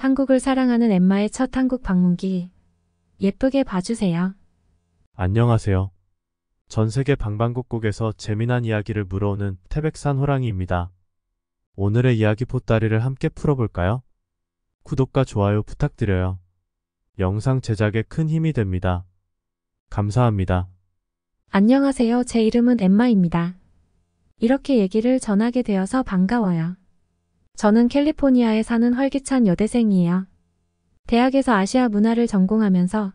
한국을 사랑하는 엠마의 첫 한국 방문기. 예쁘게 봐주세요. 안녕하세요. 전 세계 방방곡곡에서 재미난 이야기를 물어오는 태백산 호랑이입니다. 오늘의 이야기 포따리를 함께 풀어볼까요? 구독과 좋아요 부탁드려요. 영상 제작에 큰 힘이 됩니다. 감사합니다. 안녕하세요. 제 이름은 엠마입니다. 이렇게 얘기를 전하게 되어서 반가워요. 저는 캘리포니아에 사는 활기찬 여대생이에요. 대학에서 아시아 문화를 전공하면서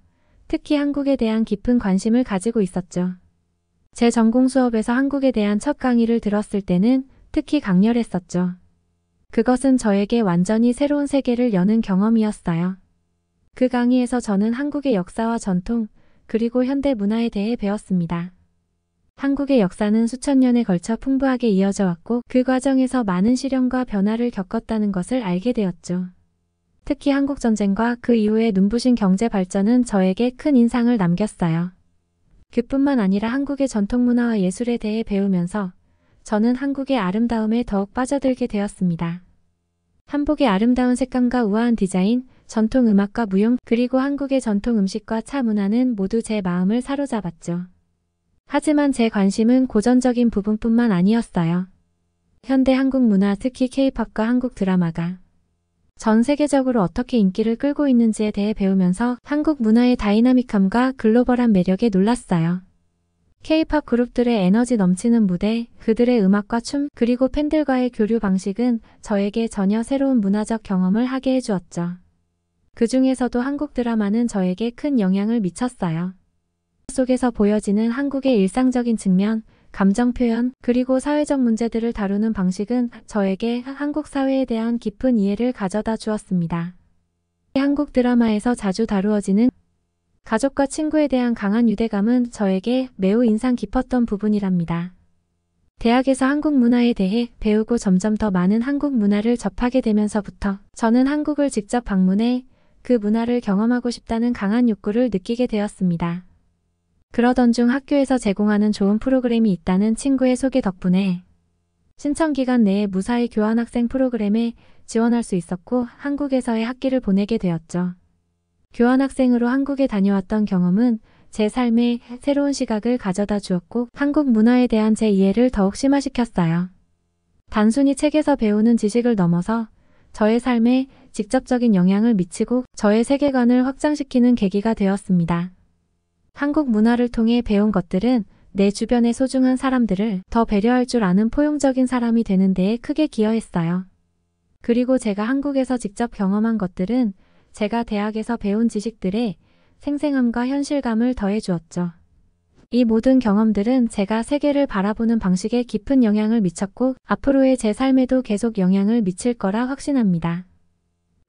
특히 한국에 대한 깊은 관심을 가지고 있었죠. 제 전공 수업에서 한국에 대한 첫 강의를 들었을 때는 특히 강렬했었죠. 그것은 저에게 완전히 새로운 세계를 여는 경험이었어요. 그 강의에서 저는 한국의 역사와 전통, 그리고 현대 문화에 대해 배웠습니다. 한국의 역사는 수천 년에 걸쳐 풍부하게 이어져 왔고 그 과정에서 많은 시련과 변화를 겪었다는 것을 알게 되었죠. 특히 한국전쟁과 그 이후의 눈부신 경제 발전은 저에게 큰 인상을 남겼어요. 그뿐만 아니라 한국의 전통문화와 예술에 대해 배우면서 저는 한국의 아름다움에 더욱 빠져들게 되었습니다. 한복의 아름다운 색감과 우아한 디자인, 전통 음악과 무용, 그리고 한국의 전통 음식과 차 문화는 모두 제 마음을 사로잡았죠. 하지만 제 관심은 고전적인 부분뿐만 아니었어요. 현대 한국 문화 특히 케이팝과 한국 드라마가 전 세계적으로 어떻게 인기를 끌고 있는지에 대해 배우면서 한국 문화의 다이나믹함과 글로벌한 매력에 놀랐어요. 케이팝 그룹들의 에너지 넘치는 무대, 그들의 음악과 춤, 그리고 팬들과의 교류 방식은 저에게 전혀 새로운 문화적 경험을 하게 해주었죠. 그 중에서도 한국 드라마는 저에게 큰 영향을 미쳤어요. 속에서 보여지는 한국의 일상적인 측면, 감정 표현, 그리고 사회적 문제들을 다루는 방식은 저에게 한국 사회에 대한 깊은 이해를 가져다 주었습니다. 한국 드라마에서 자주 다루어지는 가족과 친구에 대한 강한 유대감은 저에게 매우 인상 깊었던 부분이랍니다. 대학에서 한국 문화에 대해 배우고 점점 더 많은 한국 문화를 접하게 되면서부터 저는 한국을 직접 방문해 그 문화를 경험하고 싶다는 강한 욕구를 느끼게 되었습니다. 그러던 중 학교에서 제공하는 좋은 프로그램이 있다는 친구의 소개 덕분에 신청 기간 내에 무사히 교환학생 프로그램에 지원할 수 있었고 한국에서의 학기를 보내게 되었죠. 교환학생으로 한국에 다녀왔던 경험은 제 삶에 새로운 시각을 가져다 주었고 한국 문화에 대한 제 이해를 더욱 심화시켰어요. 단순히 책에서 배우는 지식을 넘어서 저의 삶에 직접적인 영향을 미치고 저의 세계관을 확장시키는 계기가 되었습니다. 한국 문화를 통해 배운 것들은 내 주변의 소중한 사람들을 더 배려할 줄 아는 포용적인 사람이 되는 데에 크게 기여했어요. 그리고 제가 한국에서 직접 경험한 것들은 제가 대학에서 배운 지식들의 생생함과 현실감을 더해 주었죠. 이 모든 경험들은 제가 세계를 바라보는 방식에 깊은 영향을 미쳤고 앞으로의 제 삶에도 계속 영향을 미칠 거라 확신합니다.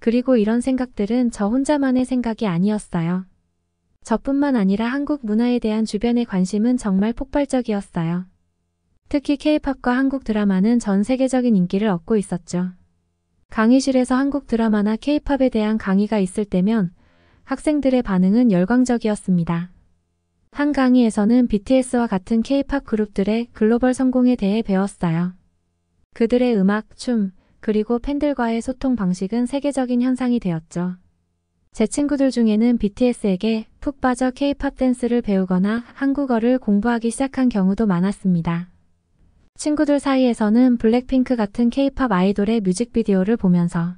그리고 이런 생각들은 저 혼자만의 생각이 아니었어요. 저뿐만 아니라 한국 문화에 대한 주변의 관심은 정말 폭발적이었어요. 특히 케이팝과 한국 드라마는 전 세계적인 인기를 얻고 있었죠. 강의실에서 한국 드라마나 케이팝에 대한 강의가 있을 때면 학생들의 반응은 열광적이었습니다. 한 강의에서는 BTS와 같은 케이팝 그룹들의 글로벌 성공에 대해 배웠어요. 그들의 음악, 춤, 그리고 팬들과의 소통 방식은 세계적인 현상이 되었죠. 제 친구들 중에는 BTS에게 푹 빠져 K-팝 댄스를 배우거나 한국어를 공부하기 시작한 경우도 많았습니다. 친구들 사이에서는 블랙핑크 같은 K-팝 아이돌의 뮤직비디오를 보면서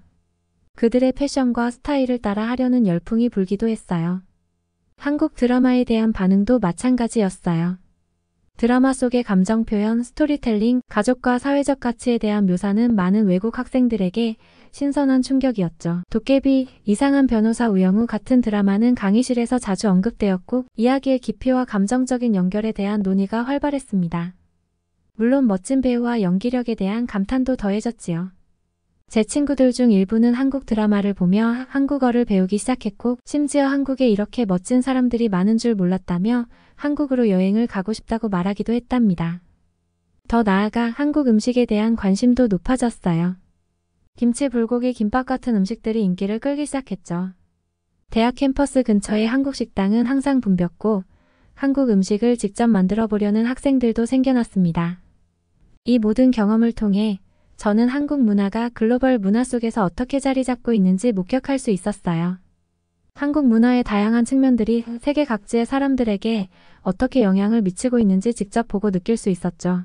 그들의 패션과 스타일을 따라 하려는 열풍이 불기도 했어요. 한국 드라마에 대한 반응도 마찬가지였어요. 드라마 속의 감정 표현, 스토리텔링, 가족과 사회적 가치에 대한 묘사는 많은 외국 학생들에게 신선한 충격이었죠. 도깨비, 이상한 변호사 우영우 같은 드라마는 강의실에서 자주 언급되었고 이야기의 깊이와 감정적인 연결에 대한 논의가 활발했습니다. 물론 멋진 배우와 연기력에 대한 감탄도 더해졌지요. 제 친구들 중 일부는 한국 드라마를 보며 한국어를 배우기 시작했고 심지어 한국에 이렇게 멋진 사람들이 많은 줄 몰랐다며 한국으로 여행을 가고 싶다고 말하기도 했답니다. 더 나아가 한국 음식에 대한 관심도 높아졌어요. 김치, 불고기, 김밥 같은 음식들이 인기를 끌기 시작했죠. 대학 캠퍼스 근처의 한국 식당은 항상 붐볐고 한국 음식을 직접 만들어 보려는 학생들도 생겨났습니다. 이 모든 경험을 통해 저는 한국 문화가 글로벌 문화 속에서 어떻게 자리 잡고 있는지 목격할 수 있었어요. 한국 문화의 다양한 측면들이 세계 각지의 사람들에게 어떻게 영향을 미치고 있는지 직접 보고 느낄 수 있었죠.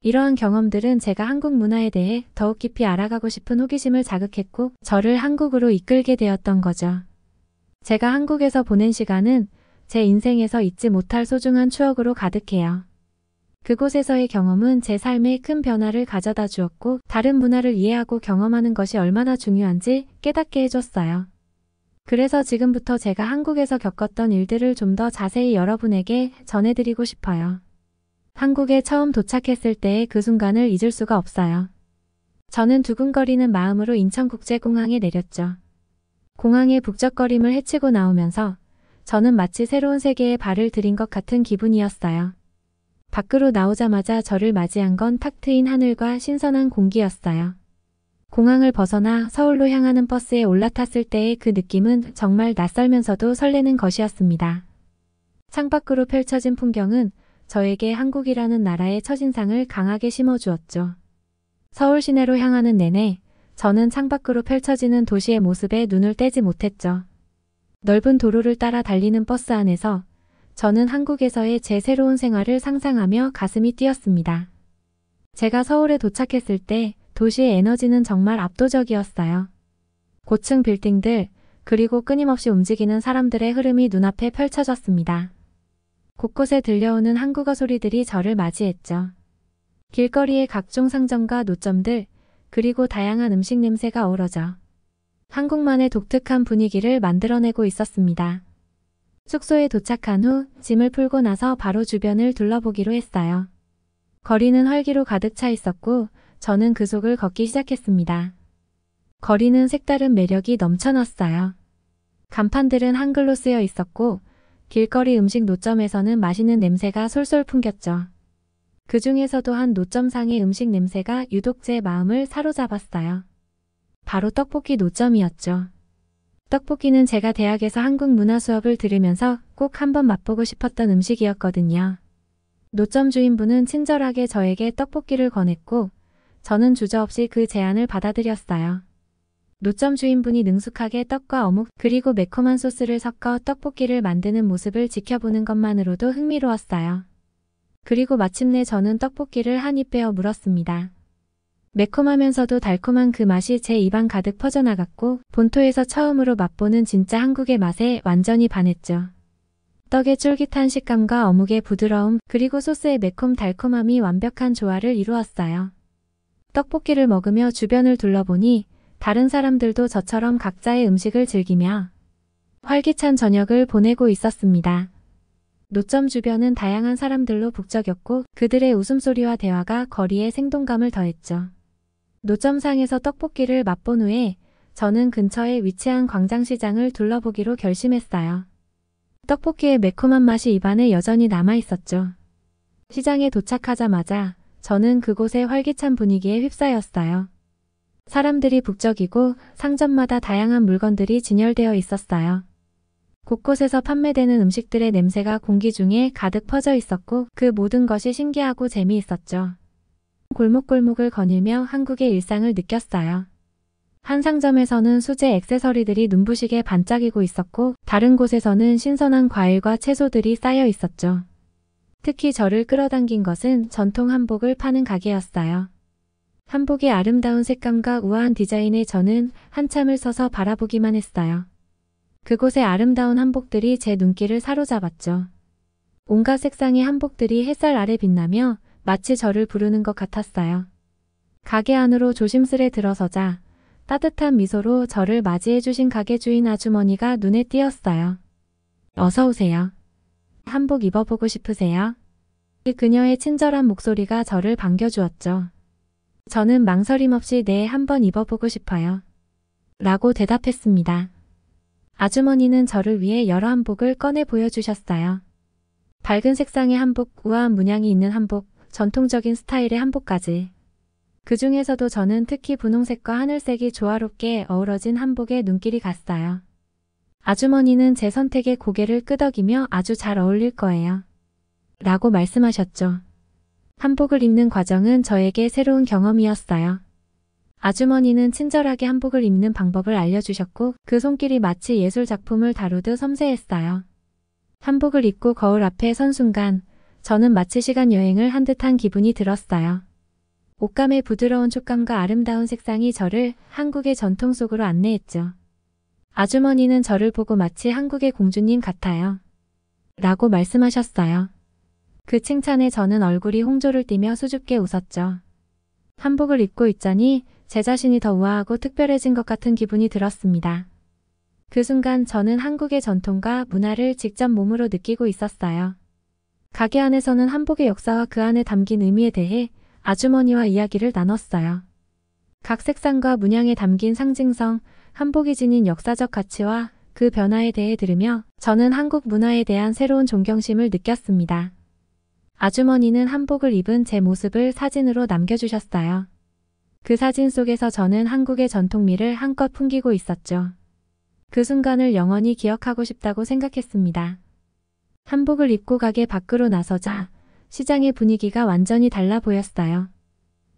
이러한 경험들은 제가 한국 문화에 대해 더욱 깊이 알아가고 싶은 호기심을 자극했고 저를 한국으로 이끌게 되었던 거죠. 제가 한국에서 보낸 시간은 제 인생에서 잊지 못할 소중한 추억으로 가득해요. 그곳에서의 경험은 제 삶에 큰 변화를 가져다 주었고 다른 문화를 이해하고 경험하는 것이 얼마나 중요한지 깨닫게 해줬어요. 그래서 지금부터 제가 한국에서 겪었던 일들을 좀 더 자세히 여러분에게 전해드리고 싶어요. 한국에 처음 도착했을 때의 그 순간을 잊을 수가 없어요. 저는 두근거리는 마음으로 인천국제공항에 내렸죠. 공항의 북적거림을 헤치고 나오면서 저는 마치 새로운 세계에 발을 들인 것 같은 기분이었어요. 밖으로 나오자마자 저를 맞이한 건 탁 트인 하늘과 신선한 공기였어요. 공항을 벗어나 서울로 향하는 버스에 올라탔을 때의 그 느낌은 정말 낯설면서도 설레는 것이었습니다. 창밖으로 펼쳐진 풍경은 저에게 한국이라는 나라의 첫인상을 강하게 심어주었죠. 서울 시내로 향하는 내내 저는 창밖으로 펼쳐지는 도시의 모습에 눈을 떼지 못했죠. 넓은 도로를 따라 달리는 버스 안에서 저는 한국에서의 제 새로운 생활을 상상하며 가슴이 뛰었습니다. 제가 서울에 도착했을 때 도시의 에너지는 정말 압도적이었어요. 고층 빌딩들, 그리고 끊임없이 움직이는 사람들의 흐름이 눈앞에 펼쳐졌습니다. 곳곳에 들려오는 한국어 소리들이 저를 맞이했죠. 길거리의 각종 상점과 노점들, 그리고 다양한 음식 냄새가 어우러져 한국만의 독특한 분위기를 만들어내고 있었습니다. 숙소에 도착한 후 짐을 풀고 나서 바로 주변을 둘러보기로 했어요. 거리는 활기로 가득 차 있었고 저는 그 속을 걷기 시작했습니다. 거리는 색다른 매력이 넘쳐났어요. 간판들은 한글로 쓰여 있었고 길거리 음식 노점에서는 맛있는 냄새가 솔솔 풍겼죠. 그 중에서도 한 노점상의 음식 냄새가 유독 제 마음을 사로잡았어요. 바로 떡볶이 노점이었죠. 떡볶이는 제가 대학에서 한국 문화 수업을 들으면서 꼭 한번 맛보고 싶었던 음식이었거든요. 노점 주인분은 친절하게 저에게 떡볶이를 권했고, 저는 주저없이 그 제안을 받아들였어요. 노점 주인분이 능숙하게 떡과 어묵 그리고 매콤한 소스를 섞어 떡볶이를 만드는 모습을 지켜보는 것만으로도 흥미로웠어요. 그리고 마침내 저는 떡볶이를 한입 베어 물었습니다. 매콤하면서도 달콤한 그 맛이 제 입안 가득 퍼져나갔고 본토에서 처음으로 맛보는 진짜 한국의 맛에 완전히 반했죠. 떡의 쫄깃한 식감과 어묵의 부드러움 그리고 소스의 매콤달콤함이 완벽한 조화를 이루었어요. 떡볶이를 먹으며 주변을 둘러보니 다른 사람들도 저처럼 각자의 음식을 즐기며 활기찬 저녁을 보내고 있었습니다. 노점 주변은 다양한 사람들로 북적였고 그들의 웃음소리와 대화가 거리에 생동감을 더했죠. 노점상에서 떡볶이를 맛본 후에 저는 근처에 위치한 광장시장을 둘러보기로 결심했어요. 떡볶이의 매콤한 맛이 입안에 여전히 남아있었죠. 시장에 도착하자마자 저는 그곳의 활기찬 분위기에 휩싸였어요. 사람들이 북적이고 상점마다 다양한 물건들이 진열되어 있었어요. 곳곳에서 판매되는 음식들의 냄새가 공기 중에 가득 퍼져 있었고 그 모든 것이 신기하고 재미있었죠. 골목골목을 거닐며 한국의 일상을 느꼈어요. 한 상점에서는 수제 액세서리들이 눈부시게 반짝이고 있었고 다른 곳에서는 신선한 과일과 채소들이 쌓여 있었죠. 특히 저를 끌어당긴 것은 전통 한복을 파는 가게였어요. 한복의 아름다운 색감과 우아한 디자인에 저는 한참을 서서 바라보기만 했어요. 그곳의 아름다운 한복들이 제 눈길을 사로잡았죠. 온갖 색상의 한복들이 햇살 아래 빛나며 마치 저를 부르는 것 같았어요. 가게 안으로 조심스레 들어서자 따뜻한 미소로 저를 맞이해주신 가게 주인 아주머니가 눈에 띄었어요. 어서 오세요. 한복 입어보고 싶으세요? 그녀의 친절한 목소리가 저를 반겨주었죠. 저는 망설임 없이 네 한번 입어보고 싶어요. 라고 대답했습니다. 아주머니는 저를 위해 여러 한복을 꺼내 보여주셨어요. 밝은 색상의 한복, 우아한 문양이 있는 한복, 전통적인 스타일의 한복까지. 그 중에서도 저는 특히 분홍색과 하늘색이 조화롭게 어우러진 한복에 눈길이 갔어요. 아주머니는 제 선택에 고개를 끄덕이며 아주 잘 어울릴 거예요. 라고 말씀하셨죠. 한복을 입는 과정은 저에게 새로운 경험이었어요. 아주머니는 친절하게 한복을 입는 방법을 알려주셨고 그 손길이 마치 예술 작품을 다루듯 섬세했어요. 한복을 입고 거울 앞에 선 순간 저는 마치 시간 여행을 한 듯한 기분이 들었어요. 옷감의 부드러운 촉감과 아름다운 색상이 저를 한국의 전통 속으로 안내했죠. 아주머니는 저를 보고 마치 한국의 공주님 같아요. 라고 말씀하셨어요. 그 칭찬에 저는 얼굴이 홍조를 띠며 수줍게 웃었죠. 한복을 입고 있자니 제 자신이 더 우아하고 특별해진 것 같은 기분이 들었습니다. 그 순간 저는 한국의 전통과 문화를 직접 몸으로 느끼고 있었어요. 가게 안에서는 한복의 역사와 그 안에 담긴 의미에 대해 아주머니와 이야기를 나눴어요. 각 색상과 문양에 담긴 상징성, 한복이 지닌 역사적 가치와 그 변화에 대해 들으며 저는 한국 문화에 대한 새로운 존경심을 느꼈습니다. 아주머니는 한복을 입은 제 모습을 사진으로 남겨주셨어요. 그 사진 속에서 저는 한국의 전통미를 한껏 풍기고 있었죠. 그 순간을 영원히 기억하고 싶다고 생각했습니다. 한복을 입고 가게 밖으로 나서자 시장의 분위기가 완전히 달라 보였어요.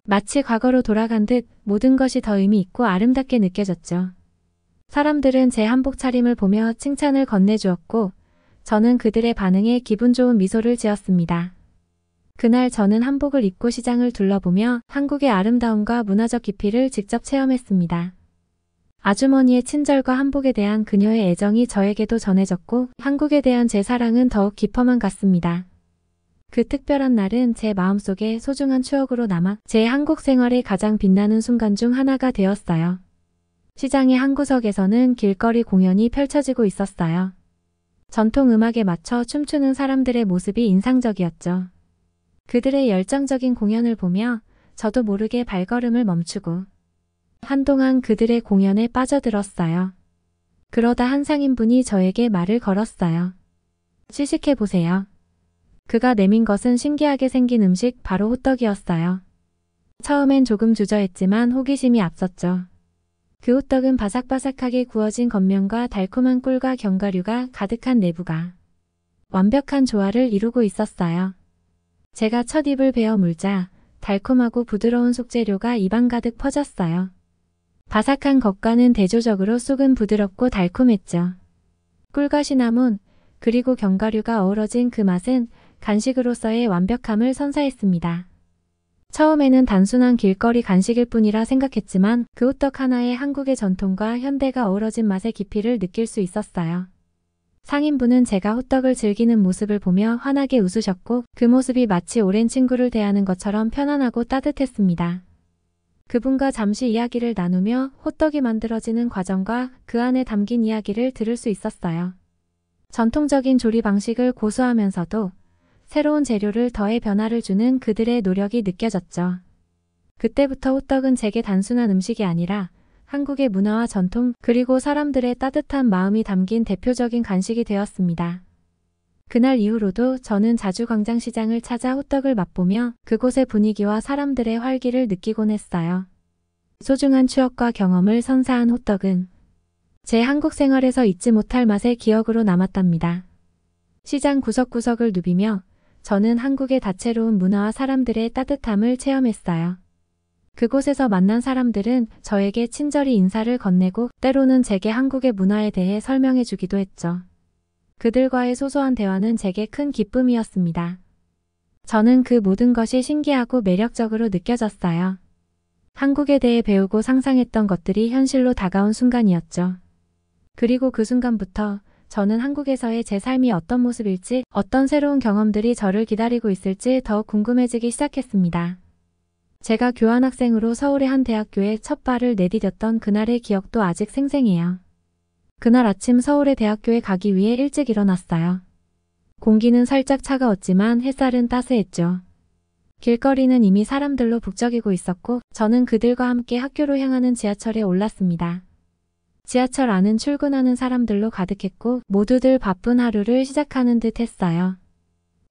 마치 과거로 돌아간 듯 모든 것이 더 의미 있고 아름답게 느껴졌죠. 사람들은 제 한복 차림을 보며 칭찬을 건네주었고 저는 그들의 반응에 기분 좋은 미소를 지었습니다. 그날 저는 한복을 입고 시장을 둘러보며 한국의 아름다움과 문화적 깊이를 직접 체험했습니다. 아주머니의 친절과 한복에 대한 그녀의 애정이 저에게도 전해졌고 한국에 대한 제 사랑은 더욱 깊어만 갔습니다. 그 특별한 날은 제 마음속에 소중한 추억으로 남아 제 한국 생활의 가장 빛나는 순간 중 하나가 되었어요. 시장의 한 구석에서는 길거리 공연이 펼쳐지고 있었어요. 전통 음악에 맞춰 춤추는 사람들의 모습이 인상적이었죠. 그들의 열정적인 공연을 보며 저도 모르게 발걸음을 멈추고 한동안 그들의 공연에 빠져들었어요. 그러다 한 상인분이 저에게 말을 걸었어요. 취식해보세요. 그가 내민 것은 신기하게 생긴 음식 바로 호떡이었어요. 처음엔 조금 주저했지만 호기심이 앞섰죠. 그 호떡은 바삭바삭하게 구워진 겉면과 달콤한 꿀과 견과류가 가득한 내부가 완벽한 조화를 이루고 있었어요. 제가 첫 입을 베어 물자 달콤하고 부드러운 속재료가 입안 가득 퍼졌어요. 바삭한 겉과는 대조적으로 쑥은 부드럽고 달콤했죠. 꿀과 시나몬, 그리고 견과류가 어우러진 그 맛은 간식으로서의 완벽함을 선사했습니다. 처음에는 단순한 길거리 간식일 뿐이라 생각했지만 그 호떡 하나에 한국의 전통과 현대가 어우러진 맛의 깊이를 느낄 수 있었어요. 상인분은 제가 호떡을 즐기는 모습을 보며 환하게 웃으셨고 그 모습이 마치 오랜 친구를 대하는 것처럼 편안하고 따뜻했습니다. 그분과 잠시 이야기를 나누며 호떡이 만들어지는 과정과 그 안에 담긴 이야기를 들을 수 있었어요. 전통적인 조리 방식을 고수하면서도 새로운 재료를 더해 변화를 주는 그들의 노력이 느껴졌죠. 그때부터 호떡은 제게 단순한 음식이 아니라 한국의 문화와 전통 그리고 사람들의 따뜻한 마음이 담긴 대표적인 간식이 되었습니다. 그날 이후로도 저는 자주 광장시장을 찾아 호떡을 맛보며 그곳의 분위기와 사람들의 활기를 느끼곤 했어요. 소중한 추억과 경험을 선사한 호떡은 제 한국 생활에서 잊지 못할 맛의 기억으로 남았답니다. 시장 구석구석을 누비며 저는 한국의 다채로운 문화와 사람들의 따뜻함을 체험했어요. 그곳에서 만난 사람들은 저에게 친절히 인사를 건네고 때로는 제게 한국의 문화에 대해 설명해 주기도 했죠. 그들과의 소소한 대화는 제게 큰 기쁨이었습니다. 저는 그 모든 것이 신기하고 매력적으로 느껴졌어요. 한국에 대해 배우고 상상했던 것들이 현실로 다가온 순간이었죠. 그리고 그 순간부터 저는 한국에서의 제 삶이 어떤 모습일지, 어떤 새로운 경험들이 저를 기다리고 있을지 더 궁금해지기 시작했습니다. 제가 교환학생으로 서울의 한 대학교에 첫 발을 내디뎠던 그날의 기억도 아직 생생해요. 그날 아침 서울의 대학교에 가기 위해 일찍 일어났어요. 공기는 살짝 차가웠지만 햇살은 따스했죠. 길거리는 이미 사람들로 북적이고 있었고 저는 그들과 함께 학교로 향하는 지하철에 올랐습니다. 지하철 안은 출근하는 사람들로 가득했고 모두들 바쁜 하루를 시작하는 듯 했어요.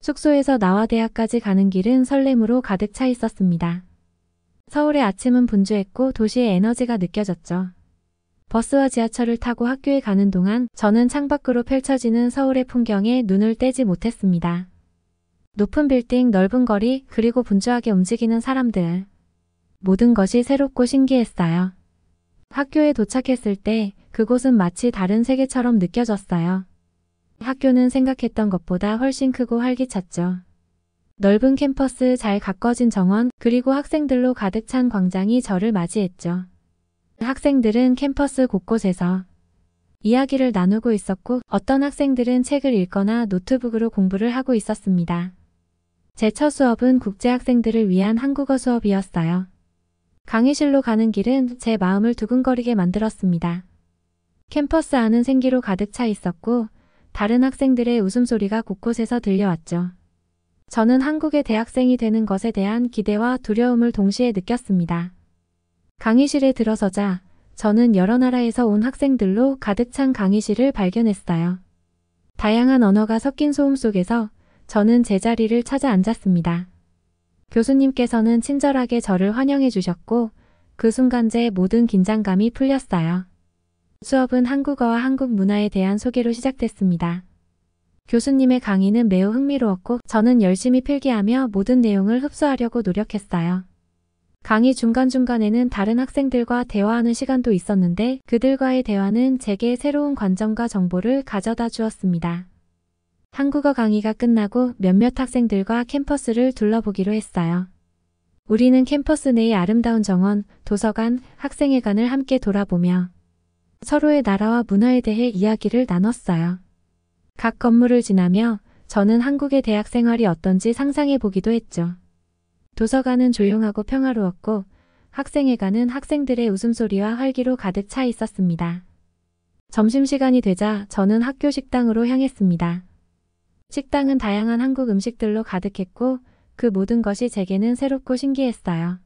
숙소에서 나와 대학까지 가는 길은 설렘으로 가득 차 있었습니다. 서울의 아침은 분주했고 도시의 에너지가 느껴졌죠. 버스와 지하철을 타고 학교에 가는 동안 저는 창밖으로 펼쳐지는 서울의 풍경에 눈을 떼지 못했습니다. 높은 빌딩, 넓은 거리, 그리고 분주하게 움직이는 사람들. 모든 것이 새롭고 신기했어요. 학교에 도착했을 때 그곳은 마치 다른 세계처럼 느껴졌어요. 학교는 생각했던 것보다 훨씬 크고 활기찼죠. 넓은 캠퍼스 잘 가꿔진 정원 그리고 학생들로 가득 찬 광장이 저를 맞이했죠. 학생들은 캠퍼스 곳곳에서 이야기를 나누고 있었고 어떤 학생들은 책을 읽거나 노트북으로 공부를 하고 있었습니다. 제 첫 수업은 국제학생들을 위한 한국어 수업이었어요. 강의실로 가는 길은 제 마음을 두근거리게 만들었습니다. 캠퍼스 안은 생기로 가득 차 있었고 다른 학생들의 웃음소리가 곳곳에서 들려왔죠. 저는 한국의 대학생이 되는 것에 대한 기대와 두려움을 동시에 느꼈습니다. 강의실에 들어서자 저는 여러 나라에서 온 학생들로 가득 찬 강의실을 발견했어요. 다양한 언어가 섞인 소음 속에서 저는 제자리를 찾아 앉았습니다. 교수님께서는 친절하게 저를 환영해 주셨고 그 순간 제 모든 긴장감이 풀렸어요. 수업은 한국어와 한국 문화에 대한 소개로 시작됐습니다. 교수님의 강의는 매우 흥미로웠고 저는 열심히 필기하며 모든 내용을 흡수하려고 노력했어요. 강의 중간중간에는 다른 학생들과 대화하는 시간도 있었는데 그들과의 대화는 제게 새로운 관점과 정보를 가져다 주었습니다. 한국어 강의가 끝나고 몇몇 학생들과 캠퍼스를 둘러보기로 했어요. 우리는 캠퍼스 내의 아름다운 정원, 도서관, 학생회관을 함께 돌아보며 서로의 나라와 문화에 대해 이야기를 나눴어요. 각 건물을 지나며 저는 한국의 대학 생활이 어떤지 상상해 보기도 했죠. 도서관은 조용하고 평화로웠고 학생회관은 학생들의 웃음소리와 활기로 가득 차 있었습니다. 점심시간이 되자 저는 학교 식당으로 향했습니다. 식당은 다양한 한국 음식들로 가득했고 그 모든 것이 제게는 새롭고 신기했어요.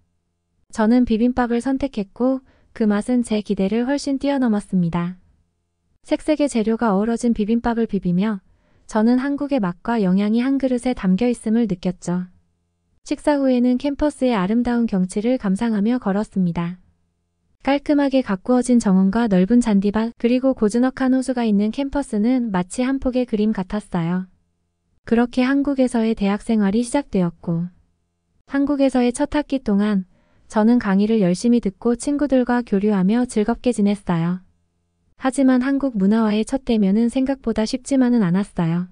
저는 비빔밥을 선택했고 그 맛은 제 기대를 훨씬 뛰어넘었습니다. 색색의 재료가 어우러진 비빔밥을 비비며 저는 한국의 맛과 영양이 한 그릇에 담겨 있음을 느꼈죠. 식사 후에는 캠퍼스의 아름다운 경치를 감상하며 걸었습니다. 깔끔하게 가꾸어진 정원과 넓은 잔디밭 그리고 고즈넉한 호수가 있는 캠퍼스는 마치 한 폭의 그림 같았어요. 그렇게 한국에서의 대학 생활이 시작되었고 한국에서의 첫 학기 동안 저는 강의를 열심히 듣고 친구들과 교류하며 즐겁게 지냈어요. 하지만 한국 문화와의 첫 대면은 생각보다 쉽지만은 않았어요.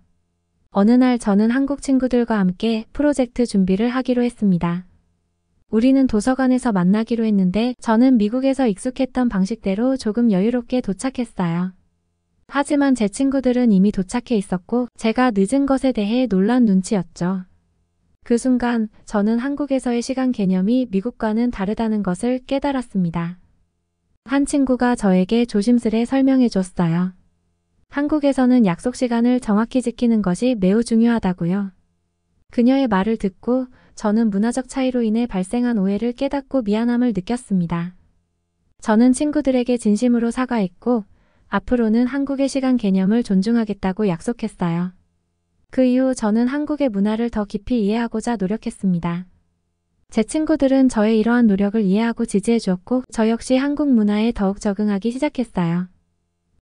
어느 날 저는 한국 친구들과 함께 프로젝트 준비를 하기로 했습니다. 우리는 도서관에서 만나기로 했는데 저는 미국에서 익숙했던 방식대로 조금 여유롭게 도착했어요. 하지만 제 친구들은 이미 도착해 있었고 제가 늦은 것에 대해 놀란 눈치였죠. 그 순간 저는 한국에서의 시간 개념이 미국과는 다르다는 것을 깨달았습니다. 한 친구가 저에게 조심스레 설명해 줬어요. 한국에서는 약속 시간을 정확히 지키는 것이 매우 중요하다고요. 그녀의 말을 듣고 저는 문화적 차이로 인해 발생한 오해를 깨닫고 미안함을 느꼈습니다. 저는 친구들에게 진심으로 사과했고 앞으로는 한국의 시간 개념을 존중하겠다고 약속했어요. 그 이후 저는 한국의 문화를 더 깊이 이해하고자 노력했습니다. 제 친구들은 저의 이러한 노력을 이해하고 지지해 주었고 저 역시 한국 문화에 더욱 적응하기 시작했어요.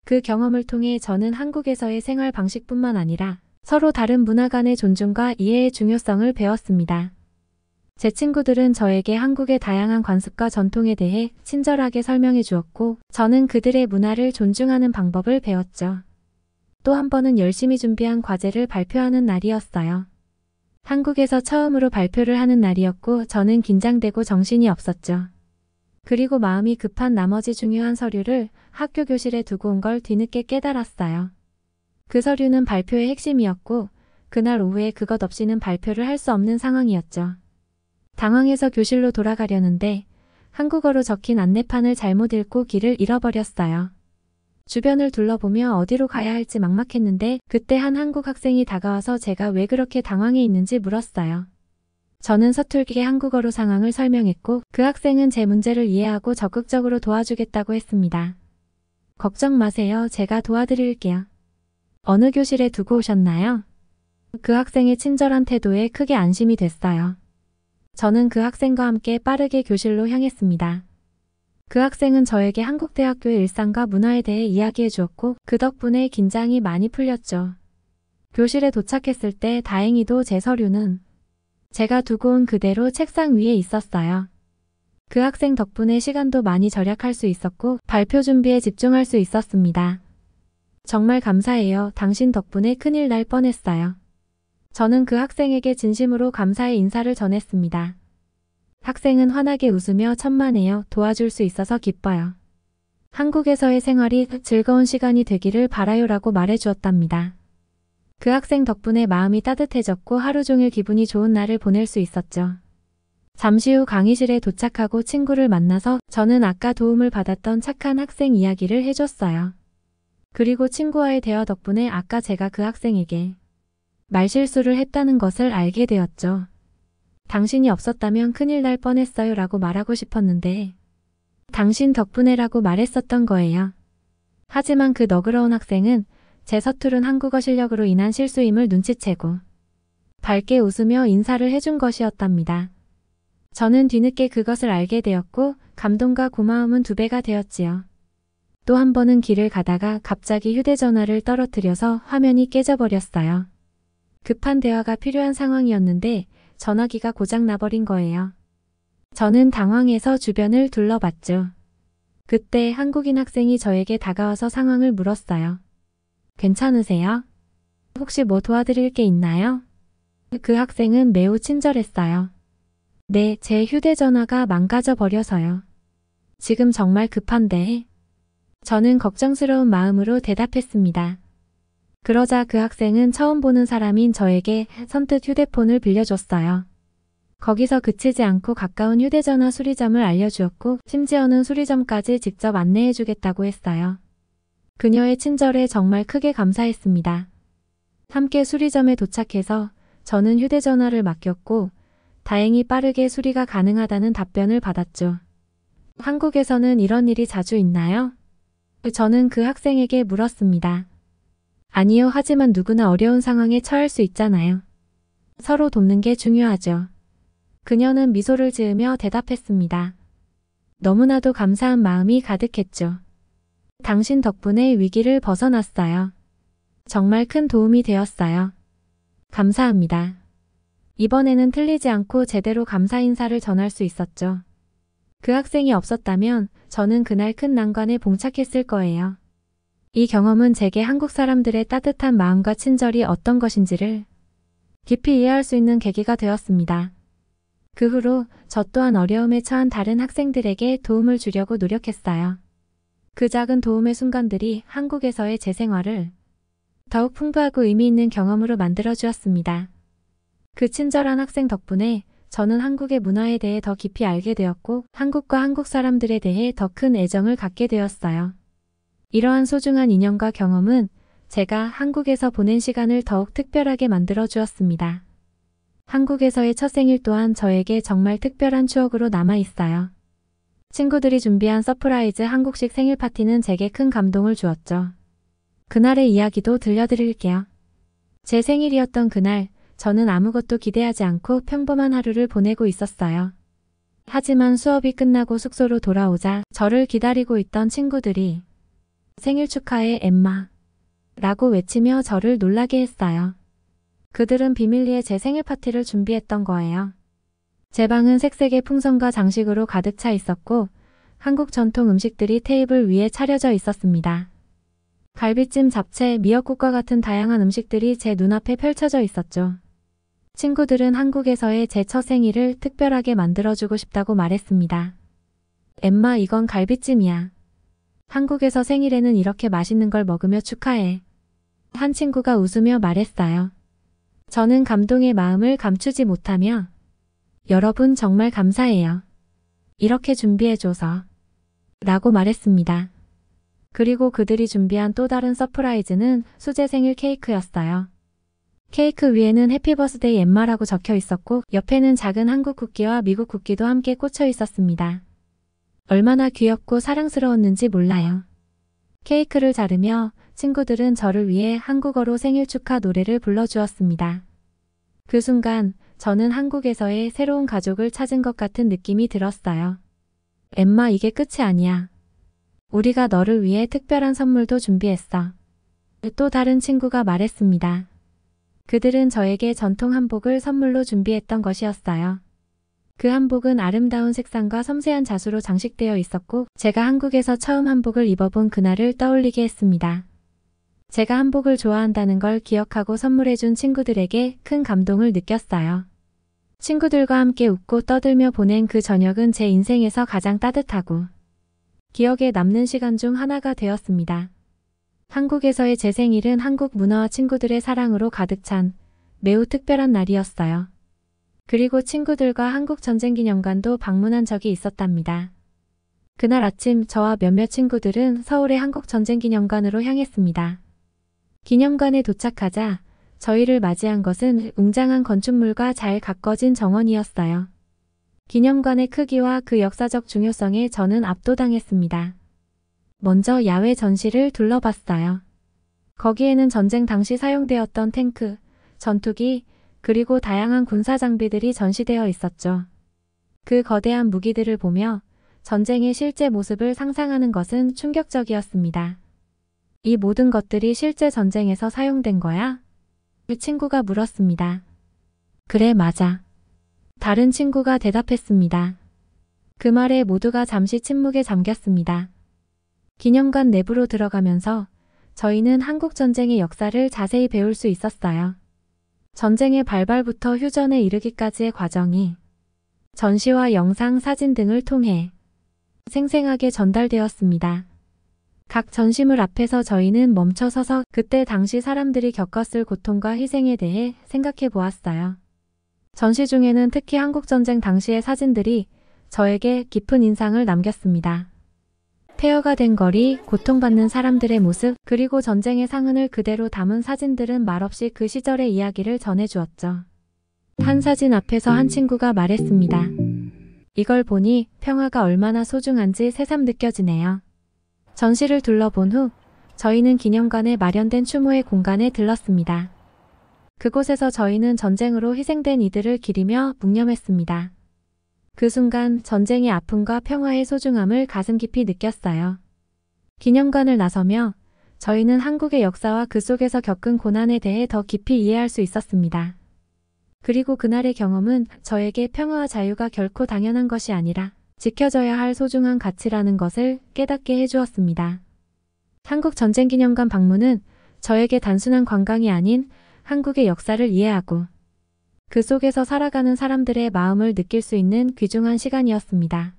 그 경험을 통해 저는 한국에서의 생활 방식뿐만 아니라 서로 다른 문화 간의 존중과 이해의 중요성을 배웠습니다. 제 친구들은 저에게 한국의 다양한 관습과 전통에 대해 친절하게 설명해 주었고 저는 그들의 문화를 존중하는 방법을 배웠죠. 또 한 번은 열심히 준비한 과제를 발표하는 날이었어요. 한국에서 처음으로 발표를 하는 날이었고 저는 긴장되고 정신이 없었죠. 그리고 마음이 급한 나머지 중요한 서류를 학교 교실에 두고 온 걸 뒤늦게 깨달았어요. 그 서류는 발표의 핵심이었고 그날 오후에 그것 없이는 발표를 할 수 없는 상황이었죠. 당황해서 교실로 돌아가려는데 한국어로 적힌 안내판을 잘못 읽고 길을 잃어버렸어요. 주변을 둘러보며 어디로 가야 할지 막막했는데 그때 한 한국 학생이 다가와서 제가 왜 그렇게 당황해 있는지 물었어요. 저는 서툴게 한국어로 상황을 설명했고 그 학생은 제 문제를 이해하고 적극적으로 도와주겠다고 했습니다. 걱정 마세요. 제가 도와드릴게요. 어느 교실에 두고 오셨나요? 그 학생의 친절한 태도에 크게 안심이 됐어요. 저는 그 학생과 함께 빠르게 교실로 향했습니다. 그 학생은 저에게 한국 대학교의 일상과 문화에 대해 이야기해 주었고 그 덕분에 긴장이 많이 풀렸죠. 교실에 도착했을 때 다행히도 제 서류는 제가 두고 온 그대로 책상 위에 있었어요. 그 학생 덕분에 시간도 많이 절약할 수 있었고 발표 준비에 집중할 수 있었습니다. 정말 감사해요. 당신 덕분에 큰일 날 뻔했어요. 저는 그 학생에게 진심으로 감사의 인사를 전했습니다. 학생은 환하게 웃으며 천만에요 도와줄 수 있어서 기뻐요. 한국에서의 생활이 즐거운 시간이 되기를 바라요라고 말해주었답니다. 그 학생 덕분에 마음이 따뜻해졌고 하루 종일 기분이 좋은 날을 보낼 수 있었죠. 잠시 후 강의실에 도착하고 친구를 만나서 저는 아까 도움을 받았던 착한 학생 이야기를 해줬어요. 그리고 친구와의 대화 덕분에 아까 제가 그 학생에게 말실수를 했다는 것을 알게 되었죠. 당신이 없었다면 큰일 날 뻔했어요 라고 말하고 싶었는데 당신 덕분에 라고 말했었던 거예요. 하지만 그 너그러운 학생은 제서툴은 한국어 실력으로 인한 실수임을 눈치채고 밝게 웃으며 인사를 해준 것이었답니다. 저는 뒤늦게 그것을 알게 되었고 감동과 고마움은 두 배가 되었지요. 또 한 번은 길을 가다가 갑자기 휴대전화를 떨어뜨려서 화면이 깨져버렸어요. 급한 대화가 필요한 상황이었는데 전화기가 고장 나버린 거예요. 저는 당황해서 주변을 둘러봤죠. 그때 한국인 학생이 저에게 다가와서 상황을 물었어요. 괜찮으세요? 혹시 뭐 도와드릴 게 있나요? 그 학생은 매우 친절했어요. 네, 제 휴대전화가 망가져 버려서요. 지금 정말 급한데. 저는 걱정스러운 마음으로 대답했습니다. 그러자 그 학생은 처음 보는 사람인 저에게 선뜻 휴대폰을 빌려줬어요. 거기서 그치지 않고 가까운 휴대전화 수리점을 알려주었고 심지어는 수리점까지 직접 안내해주겠다고 했어요. 그녀의 친절에 정말 크게 감사했습니다. 함께 수리점에 도착해서 저는 휴대전화를 맡겼고 다행히 빠르게 수리가 가능하다는 답변을 받았죠. 한국에서는 이런 일이 자주 있나요? 저는 그 학생에게 물었습니다. 아니요. 하지만 누구나 어려운 상황에 처할 수 있잖아요. 서로 돕는 게 중요하죠. 그녀는 미소를 지으며 대답했습니다. 너무나도 감사한 마음이 가득했죠. 당신 덕분에 위기를 벗어났어요. 정말 큰 도움이 되었어요. 감사합니다. 이번에는 틀리지 않고 제대로 감사 인사를 전할 수 있었죠. 그 학생이 없었다면 저는 그날 큰 난관에 봉착했을 거예요. 이 경험은 제게 한국 사람들의 따뜻한 마음과 친절이 어떤 것인지를 깊이 이해할 수 있는 계기가 되었습니다. 그 후로 저 또한 어려움에 처한 다른 학생들에게 도움을 주려고 노력했어요. 그 작은 도움의 순간들이 한국에서의 제 생활을 더욱 풍부하고 의미 있는 경험으로 만들어 주었습니다. 그 친절한 학생 덕분에 저는 한국의 문화에 대해 더 깊이 알게 되었고 한국과 한국 사람들에 대해 더 큰 애정을 갖게 되었어요. 이러한 소중한 인연과 경험은 제가 한국에서 보낸 시간을 더욱 특별하게 만들어 주었습니다. 한국에서의 첫 생일 또한 저에게 정말 특별한 추억으로 남아 있어요. 친구들이 준비한 서프라이즈 한국식 생일 파티는 제게 큰 감동을 주었죠. 그날의 이야기도 들려드릴게요. 제 생일이었던 그날, 저는 아무것도 기대하지 않고 평범한 하루를 보내고 있었어요. 하지만 수업이 끝나고 숙소로 돌아오자 저를 기다리고 있던 친구들이 생일 축하해 엠마. 라고 외치며 저를 놀라게 했어요. 그들은 비밀리에 제 생일 파티를 준비했던 거예요. 제 방은 색색의 풍선과 장식으로 가득 차 있었고 한국 전통 음식들이 테이블 위에 차려져 있었습니다. 갈비찜, 잡채, 미역국과 같은 다양한 음식들이 제 눈앞에 펼쳐져 있었죠. 친구들은 한국에서의 제 첫 생일을 특별하게 만들어주고 싶다고 말했습니다. 엠마 이건 갈비찜이야. 한국에서 생일에는 이렇게 맛있는 걸 먹으며 축하해. 한 친구가 웃으며 말했어요. 저는 감동의 마음을 감추지 못하며 여러분 정말 감사해요. 이렇게 준비해줘서 라고 말했습니다. 그리고 그들이 준비한 또 다른 서프라이즈는 수제 생일 케이크였어요. 케이크 위에는 해피버스데이 엠마라고 적혀 있었고 옆에는 작은 한국 국기와 미국 국기도 함께 꽂혀 있었습니다. 얼마나 귀엽고 사랑스러웠는지 몰라요. 케이크를 자르며 친구들은 저를 위해 한국어로 생일 축하 노래를 불러주었습니다. 그 순간 저는 한국에서의 새로운 가족을 찾은 것 같은 느낌이 들었어요. 엠마 이게 끝이 아니야. 우리가 너를 위해 특별한 선물도 준비했어. 또 다른 친구가 말했습니다. 그들은 저에게 전통 한복을 선물로 준비했던 것이었어요. 그 한복은 아름다운 색상과 섬세한 자수로 장식되어 있었고 제가 한국에서 처음 한복을 입어본 그날을 떠올리게 했습니다. 제가 한복을 좋아한다는 걸 기억하고 선물해준 친구들에게 큰 감동을 느꼈어요. 친구들과 함께 웃고 떠들며 보낸 그 저녁은 제 인생에서 가장 따뜻하고 기억에 남는 시간 중 하나가 되었습니다. 한국에서의 제 생일은 한국 문화와 친구들의 사랑으로 가득 찬 매우 특별한 날이었어요. 그리고 친구들과 한국전쟁기념관도 방문한 적이 있었답니다. 그날 아침 저와 몇몇 친구들은 서울의 한국전쟁기념관으로 향했습니다. 기념관에 도착하자 저희를 맞이한 것은 웅장한 건축물과 잘 가꿔진 정원이었어요. 기념관의 크기와 그 역사적 중요성에 저는 압도당했습니다. 먼저 야외 전시를 둘러봤어요. 거기에는 전쟁 당시 사용되었던 탱크, 전투기, 그리고 다양한 군사 장비들이 전시되어 있었죠. 그 거대한 무기들을 보며 전쟁의 실제 모습을 상상하는 것은 충격적이었습니다. 이 모든 것들이 실제 전쟁에서 사용된 거야? 그 친구가 물었습니다. 그래, 맞아. 다른 친구가 대답했습니다. 그 말에 모두가 잠시 침묵에 잠겼습니다. 기념관 내부로 들어가면서 저희는 한국전쟁의 역사를 자세히 배울 수 있었어요. 전쟁의 발발부터 휴전에 이르기까지의 과정이 전시와 영상, 사진 등을 통해 생생하게 전달되었습니다. 각 전시물 앞에서 저희는 멈춰서서 그때 당시 사람들이 겪었을 고통과 희생에 대해 생각해 보았어요. 전시 중에는 특히 한국전쟁 당시의 사진들이 저에게 깊은 인상을 남겼습니다. 폐허가 된 거리, 고통받는 사람들의 모습, 그리고 전쟁의 상흔을 그대로 담은 사진들은 말없이 그 시절의 이야기를 전해주었죠. 한 음. 사진 앞에서 한 음. 친구가 말했습니다. 이걸 보니 평화가 얼마나 소중한지 새삼 느껴지네요. 전시를 둘러본 후 저희는 기념관에 마련된 추모의 공간에 들렀습니다. 그곳에서 저희는 전쟁으로 희생된 이들을 기리며 묵념했습니다. 그 순간 전쟁의 아픔과 평화의 소중함을 가슴 깊이 느꼈어요. 기념관을 나서며 저희는 한국의 역사와 그 속에서 겪은 고난에 대해 더 깊이 이해할 수 있었습니다. 그리고 그날의 경험은 저에게 평화와 자유가 결코 당연한 것이 아니라 지켜져야 할 소중한 가치라는 것을 깨닫게 해주었습니다. 한국 전쟁기념관 방문은 저에게 단순한 관광이 아닌 한국의 역사를 이해하고 그 속에서 살아가는 사람들의 마음을 느낄 수 있는 귀중한 시간이었습니다.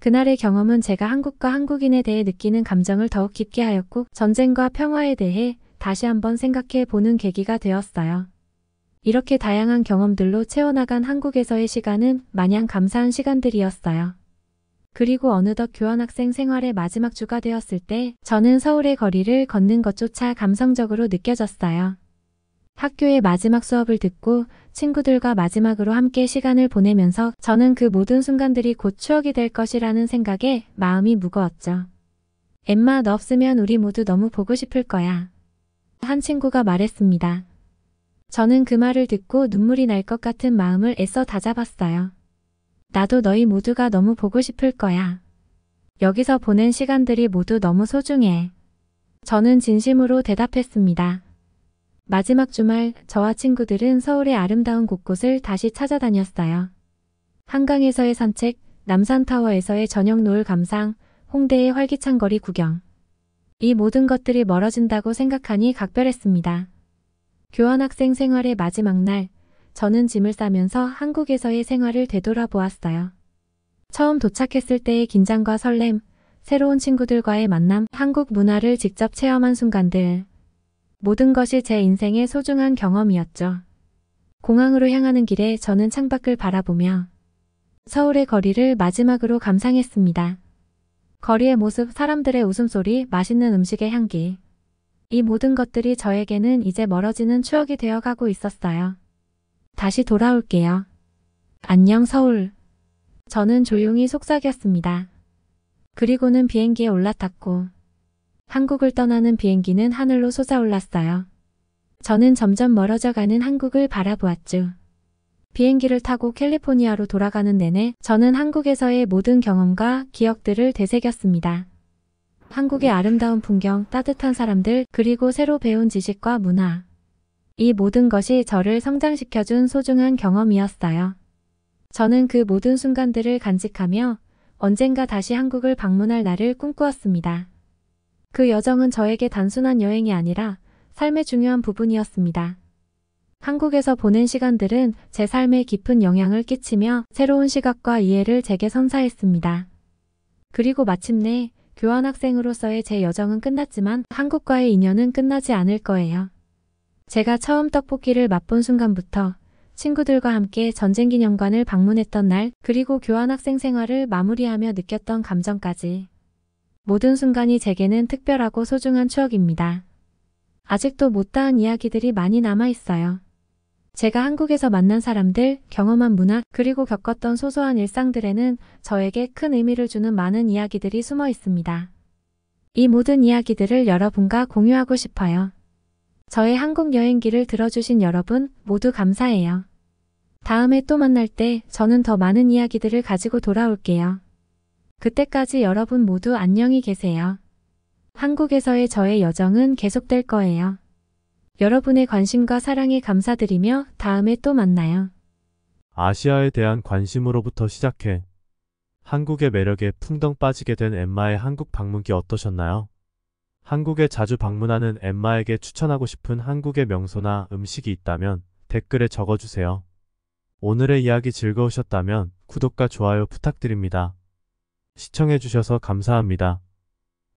그날의 경험은 제가 한국과 한국인에 대해 느끼는 감정을 더욱 깊게 하였고 전쟁과 평화에 대해 다시 한번 생각해 보는 계기가 되었어요. 이렇게 다양한 경험들로 채워나간 한국에서의 시간은 마냥 감사한 시간들이었어요. 그리고 어느덧 교환학생 생활의 마지막 주가 되었을 때 저는 서울의 거리를 걷는 것조차 감성적으로 느껴졌어요. 학교의 마지막 수업을 듣고 친구들과 마지막으로 함께 시간을 보내면서 저는 그 모든 순간들이 곧 추억이 될 것이라는 생각에 마음이 무거웠죠. 엠마 너 없으면 우리 모두 너무 보고 싶을 거야. 한 친구가 말했습니다. 저는 그 말을 듣고 눈물이 날 것 같은 마음을 애써 다잡았어요. 나도 너희 모두가 너무 보고 싶을 거야. 여기서 보낸 시간들이 모두 너무 소중해. 저는 진심으로 대답했습니다. 마지막 주말 저와 친구들은 서울의 아름다운 곳곳을 다시 찾아다녔어요. 한강에서의 산책, 남산타워에서의 저녁 노을 감상, 홍대의 활기찬 거리 구경. 이 모든 것들이 멀어진다고 생각하니 각별했습니다. 교환학생 생활의 마지막 날, 저는 짐을 싸면서 한국에서의 생활을 되돌아보았어요. 처음 도착했을 때의 긴장과 설렘, 새로운 친구들과의 만남, 한국 문화를 직접 체험한 순간들. 모든 것이 제 인생의 소중한 경험이었죠. 공항으로 향하는 길에 저는 창밖을 바라보며 서울의 거리를 마지막으로 감상했습니다. 거리의 모습, 사람들의 웃음소리, 맛있는 음식의 향기. 이 모든 것들이 저에게는 이제 멀어지는 추억이 되어 가고 있었어요. 다시 돌아올게요. 안녕 서울. 저는 조용히 속삭였습니다. 그리고는 비행기에 올라탔고 한국을 떠나는 비행기는 하늘로 솟아올랐어요. 저는 점점 멀어져 가는 한국을 바라보았죠. 비행기를 타고 캘리포니아로 돌아가는 내내 저는 한국에서의 모든 경험과 기억들을 되새겼습니다. 한국의 아름다운 풍경, 따뜻한 사람들, 그리고 새로 배운 지식과 문화. 이 모든 것이 저를 성장시켜준 소중한 경험이었어요. 저는 그 모든 순간들을 간직하며 언젠가 다시 한국을 방문할 날을 꿈꾸었습니다. 그 여정은 저에게 단순한 여행이 아니라 삶의 중요한 부분이었습니다. 한국에서 보낸 시간들은 제 삶에 깊은 영향을 끼치며 새로운 시각과 이해를 제게 선사했습니다. 그리고 마침내 교환학생으로서의 제 여정은 끝났지만 한국과의 인연은 끝나지 않을 거예요. 제가 처음 떡볶이를 맛본 순간부터 친구들과 함께 전쟁기념관을 방문했던 날, 그리고 교환학생 생활을 마무리하며 느꼈던 감정까지 모든 순간이 제게는 특별하고 소중한 추억입니다. 아직도 못다한 이야기들이 많이 남아 있어요. 제가 한국에서 만난 사람들, 경험한 문화, 그리고 겪었던 소소한 일상들에는 저에게 큰 의미를 주는 많은 이야기들이 숨어 있습니다. 이 모든 이야기들을 여러분과 공유하고 싶어요. 저의 한국 여행기를 들어주신 여러분 모두 감사해요. 다음에 또 만날 때 저는 더 많은 이야기들을 가지고 돌아올게요. 그때까지 여러분 모두 안녕히 계세요. 한국에서의 저의 여정은 계속될 거예요. 여러분의 관심과 사랑에 감사드리며 다음에 또 만나요. 아시아에 대한 관심으로부터 시작해 한국의 매력에 풍덩 빠지게 된 엠마의 한국 방문기 어떠셨나요? 한국에 자주 방문하는 엠마에게 추천하고 싶은 한국의 명소나 음식이 있다면 댓글에 적어주세요. 오늘의 이야기 즐거우셨다면 구독과 좋아요 부탁드립니다. 시청해주셔서 감사합니다.